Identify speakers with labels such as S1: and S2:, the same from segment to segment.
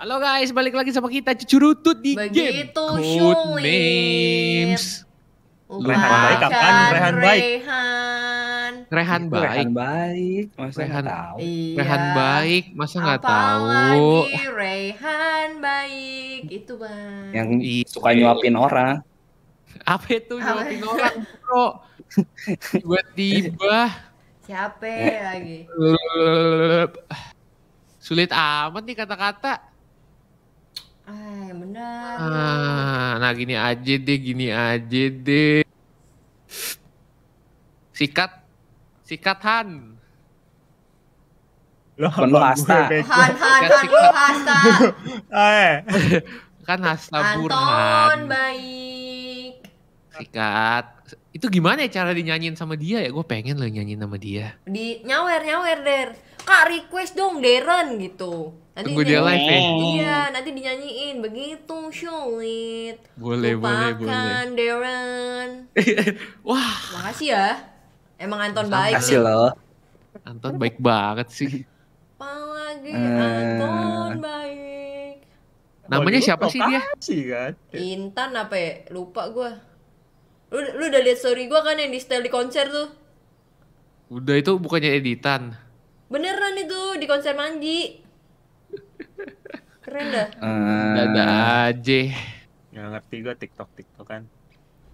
S1: Halo guys, balik lagi sama kita Cucurutut di Begitu, game Good Names.
S2: Rehan baik kapan? Rehan baik.
S1: Rehan. Rehan baik. Gitu, Rehan baik. Masa Rehan tahu? Iya. Rehan baik, masa nggak iya. tahu?
S2: Rehan baik itu bang.
S1: Yang suka nyuapin orang. Apa itu nyuapin orang, bro? Tiba-tiba.
S2: Siapa eh. lagi?
S1: Sulit amat nih kata-kata. Nah gini aja deh, gini aja deh. Sikat, sikat Han. Loh, lo hasta. Han, Han, Han, lu hasta. eh. kan hasta burhan.
S2: baik.
S1: Sikat itu gimana ya cara dinyanyiin sama dia ya gue pengen loh nyanyiin sama dia
S2: di nyawer nyawer der kak request dong Deren gitu Nanti Tunggu dia live ya. Oh. Iya, nanti dinyanyiin begitu sulit.
S1: Boleh, Lupakan, boleh, boleh.
S2: Darren. Wah. Makasih ya. Emang Anton Sampai baik. Makasih loh.
S1: Anton baik banget sih. Apalagi uh, Anton baik.
S2: Namanya siapa sih dia?
S1: Kan?
S2: Intan apa ya? Lupa gue, Lu, lu udah liat story gue kan yang di style di konser tuh.
S1: Udah itu bukannya editan.
S2: Beneran itu di konser Manji. Keren dah.
S1: Uh, Dada aja. Gak ngerti gue TikTok TikTok kan.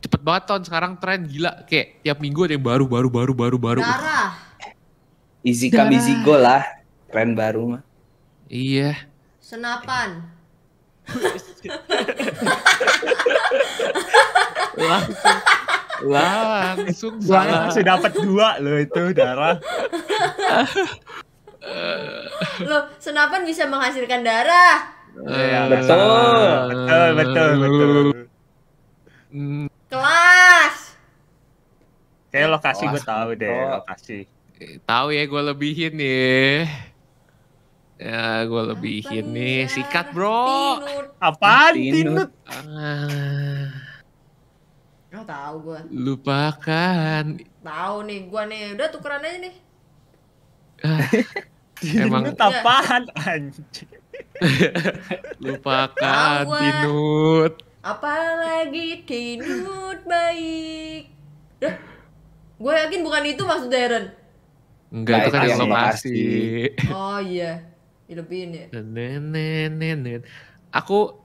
S1: Cepet banget tahun sekarang tren gila kayak tiap minggu ada yang baru baru baru baru baru. Darah. Easy come easy go lah. Tren baru mah. Iya.
S2: Senapan.
S1: langsung langsung salah. Langsung dapat dua loh itu darah.
S2: Loh, senapan bisa menghasilkan darah.
S1: Iya, betul. Betul, betul, betul.
S2: Kelas.
S1: Kayak lokasi gue tahu deh, lokasi. Eh, tahu ya gue lebihin nih. Ya, gue lebihin nih. Ya? Sikat, bro. Apaan tinut?
S2: gak tau gue.
S1: Lupakan.
S2: Tahu nih, gue nih. Udah tukeran aja nih.
S1: Ah. Emang apaan
S2: anjing?
S1: Lupakan Awal. Tinut.
S2: Apalagi Tinut baik. gue yakin bukan itu maksud Darren.
S1: Enggak, nah, itu kan iya, iya, iya. lokasi. Oh iya. Lebihin ya. nenek, Aku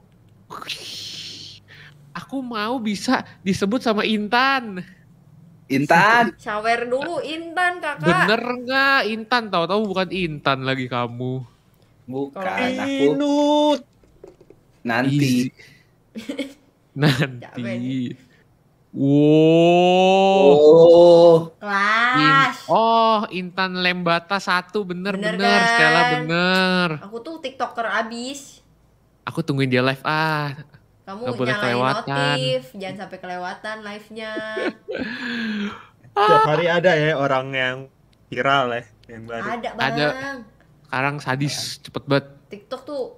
S1: aku mau bisa disebut sama Intan. Intan.
S2: Shower dulu Intan
S1: kakak. Bener nggak Intan? Tahu-tahu bukan Intan lagi kamu. Bukan aku. Inut. Nanti. Nanti. Wow. Oh. Kelas. oh, Intan Lembata satu bener bener, bener kan? Stella bener. Aku tuh TikToker
S2: abis.
S1: Aku tungguin dia live ah. Kamu Gak boleh kelewatan. notif,
S2: jangan sampai kelewatan live-nya. Tiap hari
S1: ada ya orang yang viral ya, yang baru. Ada bang. Ada. Sekarang sadis, iya. cepet banget. TikTok
S2: tuh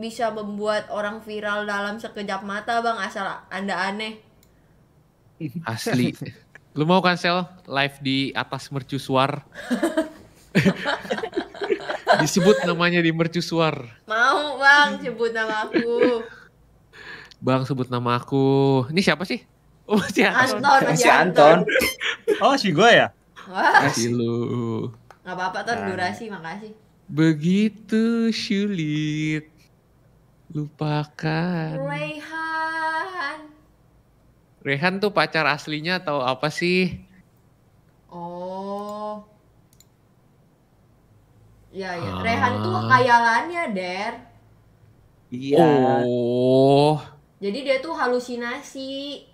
S2: bisa membuat orang viral dalam sekejap mata bang asal anda aneh
S1: asli lu mau kan sel live di atas mercusuar disebut namanya di mercusuar
S2: mau bang sebut nama aku
S1: Bang sebut nama aku. Ini siapa sih? Oh, si Anton. Anton si Anton. oh, si gue ya? Wah. Kasih lu.
S2: Gak apa-apa, Ton. Durasi, makasih.
S1: Begitu sulit. Lupakan.
S2: Rehan.
S1: Rehan tuh pacar aslinya atau apa sih?
S2: Oh. Ya, ya. Ah. Rehan tuh khayalannya, Der.
S1: Iya. Oh.
S2: Jadi dia tuh halusinasi.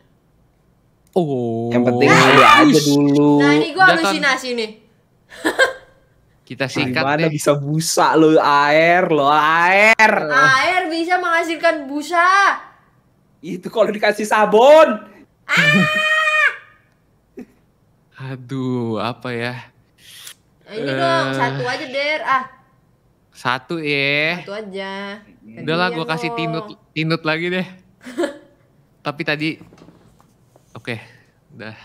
S1: Oh. Yang penting ada aja nah, dulu. Nah ini gue halusinasi nih. Kita singkat Gimana deh. bisa busa lo air lo air.
S2: Air bisa menghasilkan busa.
S1: Itu kalau dikasih sabun. Ah. Aduh, apa ya? Nah, ini uh, eh. dong satu
S2: aja der ah.
S1: Satu ya. Satu
S2: aja. Udah lah gue kasih tinut
S1: tinut lagi deh. Tapi tadi, oke, okay, udah.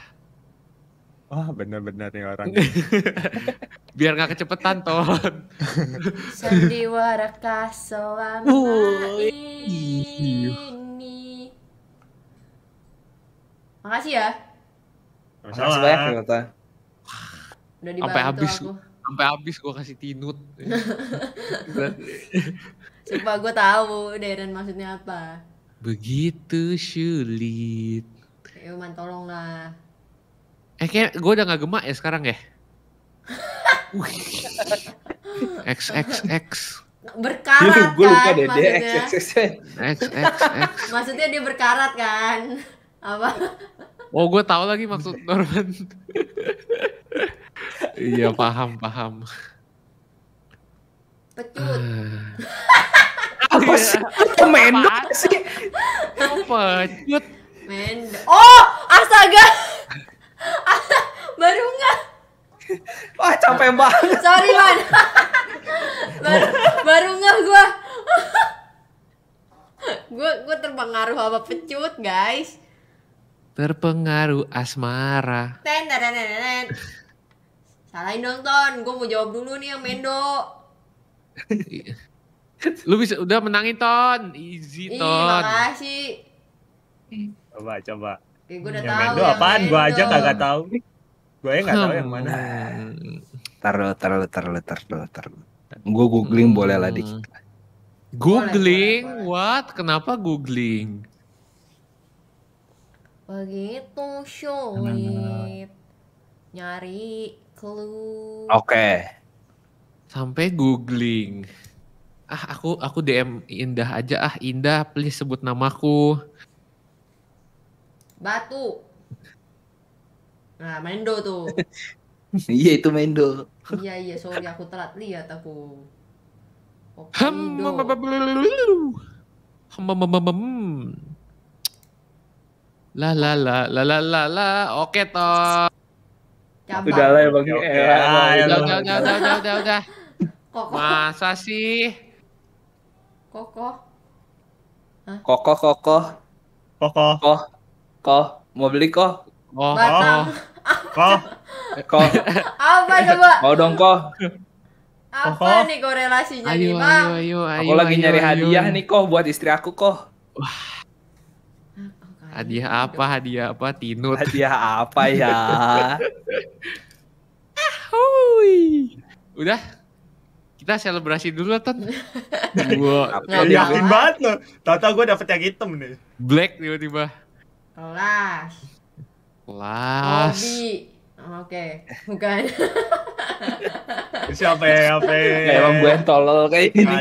S1: Wah benar-benar nih orang. Biar nggak kecepetan, Ton.
S2: Sandiwara ini. Iya. Makasih ya.
S1: Masalah. Makasih banyak, Yota.
S2: Udah Sampai habis. aku
S1: sampai habis gue kasih tinut.
S2: Sumpah gue tahu Darren maksudnya apa.
S1: Begitu sulit.
S2: Yoman ya, tolonglah.
S1: Eh kayak gue udah gak gemak ya sekarang ya?
S2: X X X. Berkarat gue lupa kan, deh, maksudnya. X, X, X,
S1: X, X, X.
S2: maksudnya dia berkarat kan? Apa?
S1: Oh gue tahu lagi maksud Norman. Iya paham paham. Pecut. Ah. Iya. apa sih? Mendo sih? Oh, pencut.
S2: Mendok. Oh, astaga. Baru enggak. Wah, capek banget. Sorry, Man. baru baru enggak gua. gua gua terpengaruh sama pecut guys.
S1: Terpengaruh asmara.
S2: Ten, ten, ten, ten. Salahin dong, Ton. Gue mau jawab dulu nih yang Mendo.
S1: Iya. Lu bisa udah menangin Ton. Easy Ih, Ton. Ih,
S2: makasih. Coba coba. Eh, gua udah yang tahu. Mendo apaan? Gue aja kagak tahu.
S1: Gue aja nggak tahu yang mana. Hmm. Taruh, taruh, taruh, taruh, taruh. Gue googling hmm. boleh lah dik Googling? Boleh, boleh, What? Kenapa googling?
S2: Begitu, Shoit. Nah, nah, nah, Nyari clue.
S1: Oke. Okay. Sampai googling ah aku aku DM Indah aja ah Indah please sebut namaku.
S2: Batu. Nah, Mendo tuh.
S1: Iya itu Mendo.
S2: Iya iya sorry aku telat lihat aku.
S1: La la la la la la la. Oke toh. Udah lah ya bang. Ya, ya, ya. Udah udah udah udah udah. Masa sih? kokoh Hah? kokoh kokoh kokoh Koko. Koko. mau beli kok oh, batang kok eh,
S2: apa coba
S1: mau dong kok
S2: apa nih korelasinya ayo, nih bang
S1: ayo, ayo, ayo, aku lagi ayo, nyari ayo. hadiah nih kok buat istri aku kok Hadiah apa? Hadiah apa? Tinut. Hadiah apa ya? ah, Udah? kita selebrasi dulu Tat. gua nggak yakin banget loh. Tata gua dapet yang hitam nih. Black tiba-tiba.
S2: Kelas.
S1: Kelas.
S2: Oh, oke, bukan.
S1: siapa ya, siapa ya? ya emang gue yang tolol kayak gini.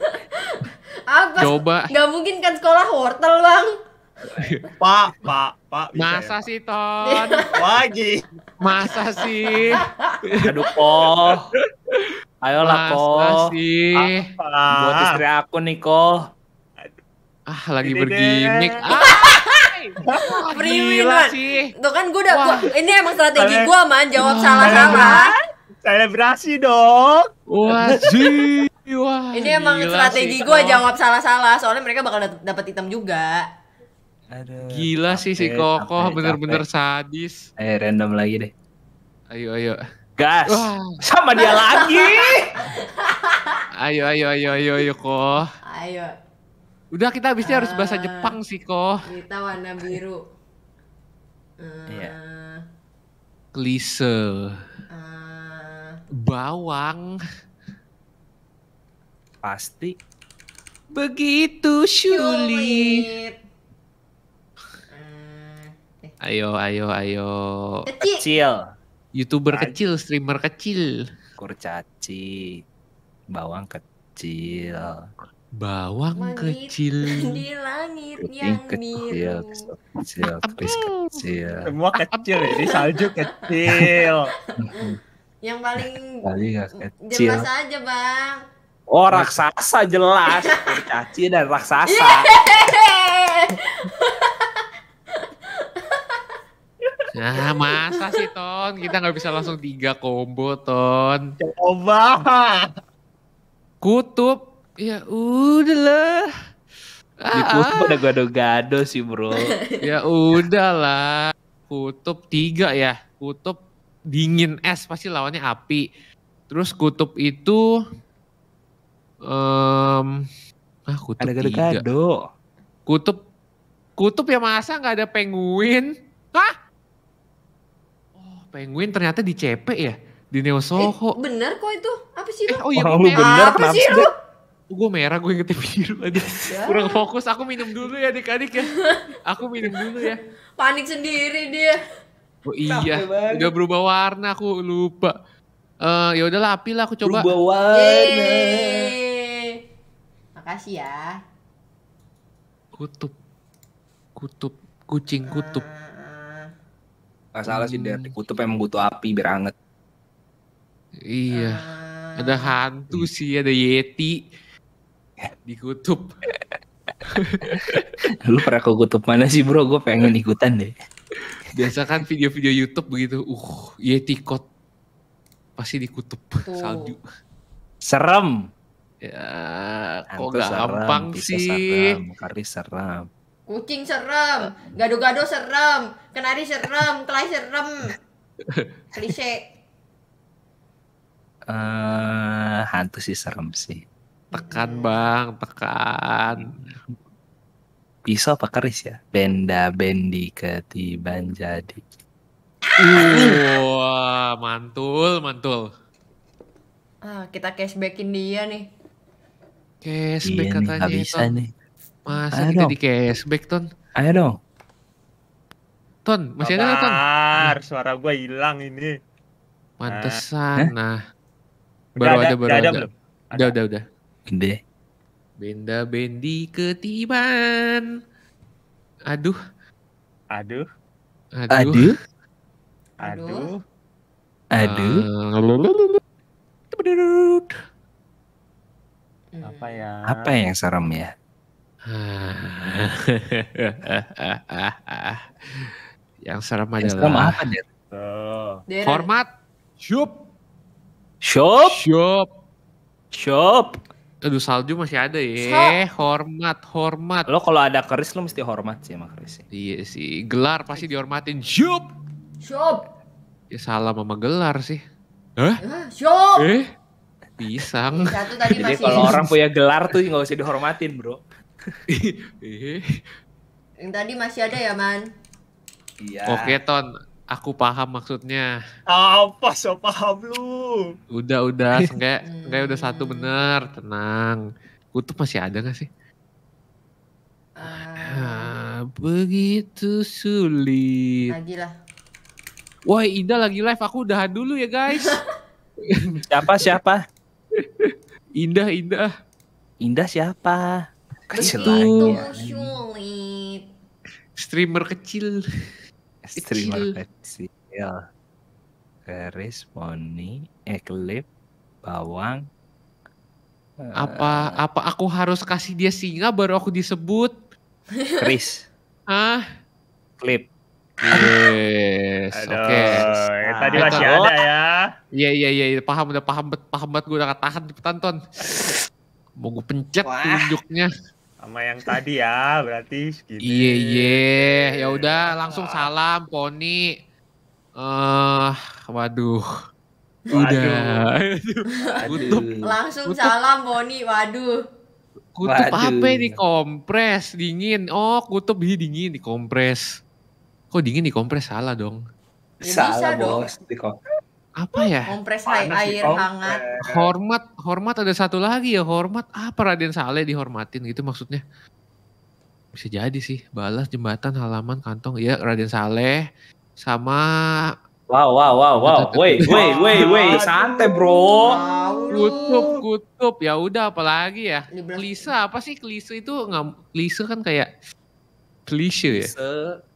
S2: Apa? Coba. Gak mungkin kan sekolah wortel, Bang.
S1: pak, pak, pak. Ya? Masa ya, sih, Ton? Wajib. Masa sih? Aduh, pol Ayolah kok. Masih. Buat istri aku nih kok. Ah, lagi Dede. bergimik. Ah.
S2: gila sih. Tuh kan gue udah, ini emang strategi gue man, jawab salah-salah.
S1: Selebrasi dong. Wah, sih.
S2: Wah, ini emang strategi gue jawab salah-salah, soalnya mereka bakal dapat hitam juga.
S1: Aduh, gila sih si Kokoh bener-bener sadis. Eh, random lagi deh. Ayo, ayo. Gas. Wah. Sama dia lagi. ayo, ayo, ayo, ayo, ayo, kok. Ayo. Udah kita habisnya harus bahasa ah. Jepang sih, kok.
S2: Kita warna biru.
S1: Uh, iya. yeah. Klise. Uh, Bawang. Pasti. Begitu sulit. Ah. Eh. Ayo, ayo, ayo. Kecil. Kecil youtuber kecil streamer kecil kurcaci bawang kecil bawang Mengit kecil di langit Kuting yang kecil, kecil, kecil kecil semua kecil ya, ini salju kecil
S2: yang paling kecil jelas aja bang
S1: Oh raksasa jelas kurcaci dan raksasa. Yeah. Nah masa sih Ton, kita nggak bisa langsung tiga combo Ton. Coba. Ya kutub, ya udahlah. Di ah, kutub ah. ada gado-gado sih bro. ya udah lah Kutub tiga ya, kutub dingin es pasti lawannya api. Terus kutub itu um, ah kutub ada gado-gado. Kutub kutub ya masa nggak ada penguin? Hah? Penguin ternyata di CP ya? Di Neo eh, Soho. Eh, bener kok itu? Apa sih lu? Eh, oh iya, oh, bener, apa sih lu? Oh, gue merah, gue ingetnya biru aja. Ya. Kurang fokus, aku minum dulu ya adik-adik ya. Aku minum dulu ya. Panik sendiri dia. Oh iya, udah berubah warna aku lupa. Uh, ya udahlah api lah aku coba. Berubah warna.
S2: Makasih ya.
S1: Kutub. Kutub, kucing kutub. Uh. Gak salah sih dari hmm. kutub emang butuh api biar anget. Iya. Ah. Ada hantu sih, ada yeti di kutub. Lu pernah ke kutub mana sih bro? Gue pengen ikutan deh. Biasa kan video-video YouTube begitu. Uh, yeti kot. Pasti di kutub oh. salju. Serem. Ya, kok gak gampang sih? Serem, kari serem.
S2: Kucing serem, gado-gado serem, kenari serem, kelai serem. Klise.
S1: Eh, uh, hantu sih serem sih. Tekan, Bang, tekan. Pisau apa keris ya? Benda bendi ketiban jadi. Wow, mantul, mantul.
S2: Ah, kita cashbackin dia nih.
S1: Cashback iya katanya nih, gak bisa nih. Masa Ayo kita di cashback, Ton? Ayo dong. Ton, masih Kabar, ada nggak, Ton? suara gue hilang ini. Mantesan, nah. Baru ada, ada, baru udah ada. ada. Belum? Udah, udah, udah. Gede. Benda bendi ketiban. Aduh. Aduh. Aduh. Aduh. Aduh. Aduh. Eh, Apa ya? Apa yang serem ya? yang serem yang adalah serem apa, Der? Format shop shop shop. shop Aduh salju masih ada ya. Syup. Hormat, hormat. Lo kalau ada keris lo mesti hormat sih sama keris. Ya. Iya sih. Gelar pasti dihormatin. Shop shop. Ya salah mama gelar sih. Hah?
S2: Ah, shop Eh?
S1: Pisang. Jadi kalau orang punya gelar tuh nggak usah dihormatin bro
S2: yang tadi masih ada ya, Man?
S1: Iya. Oke, Ton. Aku paham maksudnya.
S2: Apa
S1: so paham lu? Udah, udah. Enggak, enggak udah satu hmm. bener. Tenang. Kutub masih ada gak sih? Ah. ah, begitu sulit. Lagi lah. Woi, Ida lagi live. Aku udahan dulu ya, guys. siapa siapa? Indah, Indah. Indah
S2: siapa?
S1: Kecil lagi. Ya.
S2: Sulit.
S1: Streamer kecil. Streamer kecil. kecil. Keris, poni, eklip, bawang. Apa eh. apa aku harus kasih dia singa baru aku disebut? Chris ah. Klip. Yes, oke. Okay. Eh, ya, tadi masih ada ya. Iya, iya iya iya paham udah paham paham banget gue udah tahan di ton. Mau gue pencet tunjuknya sama yang tadi ya berarti segini. Iya iya, ya udah iya. langsung salam Poni. Eh, uh, waduh. Udah. Waduh. langsung Kutup. salam Poni,
S2: waduh.
S1: Kutub waduh. HP kompres dingin. Oh, kutub ini dingin dikompres. Kok dingin dikompres salah dong.
S2: Ya, salah bos,
S1: dikompres apa ya?
S2: Kompres air, air hangat. Hormat,
S1: hormat ada satu lagi ya hormat. Apa Raden Saleh dihormatin gitu maksudnya? Bisa jadi sih. Balas jembatan halaman kantong. ya Raden Saleh sama Wow, wow, wow, wow. Woi, woi, woi, woi, santai bro. Kutub, kutub. Ya udah, apalagi ya. Klise apa sih klise itu? Nggak, klise kan kayak klise ya.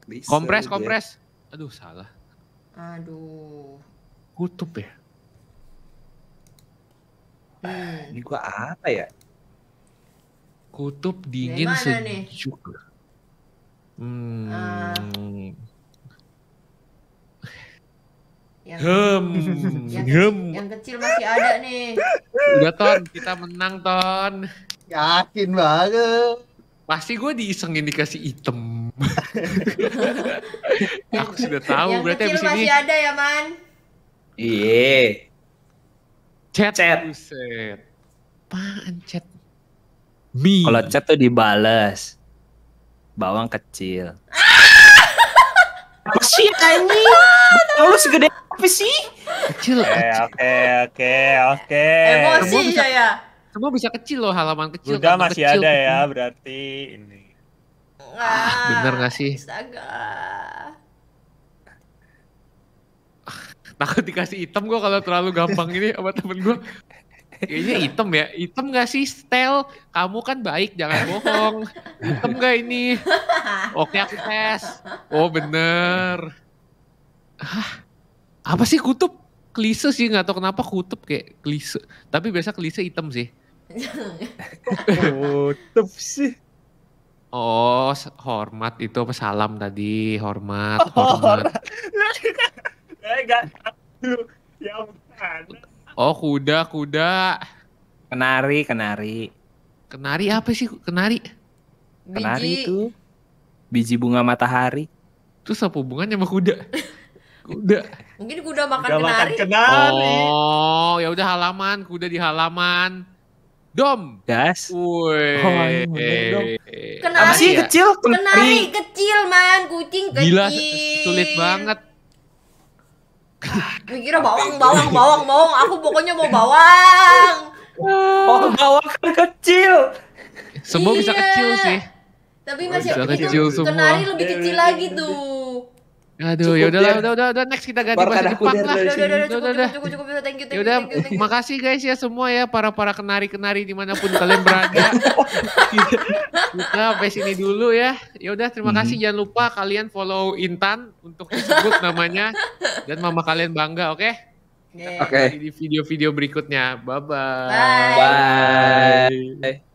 S1: Klise, kompres, kompres. Aduh, salah.
S2: Aduh.
S1: Kutub ya? Hmm. Ini gua apa ya? Kutub dingin sejuk. Nih? Hmm. Uh, yang, yang, yang kecil masih ada nih. Udah Ton, kita menang Ton. Yakin banget. Pasti gue diisengin dikasih item. Aku sudah tahu yang berarti kecil abis masih ada ya man. Iya. Chat. Chat. Buset. Apaan chat? Mi. Kalau chat tuh dibales. Bawang kecil. Apa sih kalau Lu segede apa sih? Kecil. Oke, oke, oke. Emosi bisa, ya. Semua bisa kecil loh halaman kecil. Udah masih kecil, ada ya gitu. berarti ini. Ah, bener gak sih?
S2: Astaga
S1: takut dikasih item gue kalau terlalu gampang ini sama temen gue kayaknya item ya item gak sih stel kamu kan baik jangan bohong item gak ini oke aku tes oh bener Hah? apa sih kutub klise sih nggak tau kenapa kutub kayak klise tapi biasa klise item sih kutub sih Oh, hormat itu apa salam tadi? Hormat, oh, hormat. Eh, ya Oh, kuda, kuda. Kenari, kenari. Kenari apa sih? Kenari. Kenari Biji. itu biji bunga matahari. Terus apa hubungannya sama kuda? Kuda. Mungkin kuda makan kuda kenari. Makan kenari. Oh, ya udah halaman, kuda di halaman. Dom. Das. Woi. Oh, iya, kenari. Apa sih kecil? Kenari. kenari
S2: kecil, man. Kucing kecil. Gila, sulit banget. Mikirnya bawang, bawang, bawang, bawang. Aku pokoknya mau bawang. Oh,
S1: bawang kan kecil. Semua iya. bisa kecil sih. Tapi masih bisa kecil gitu. kenari lebih kecil lagi tuh. Aduh, ya udahlah, udah, udah, udah, next kita ganti bahasa Jepang lah. Udah, udah, udah, cukup, udah, cukup, cukup, cukup, thank you, thank you. you. makasih guys ya semua ya para para kenari kenari dimanapun kalian berada. kita sampai sini dulu ya. Ya udah, terima hmm. kasih. Jangan lupa kalian follow Intan untuk disebut namanya dan mama kalian bangga, oke? Okay? Oke. Okay. Di video-video berikutnya. Bye-bye. Bye. Bye. Bye.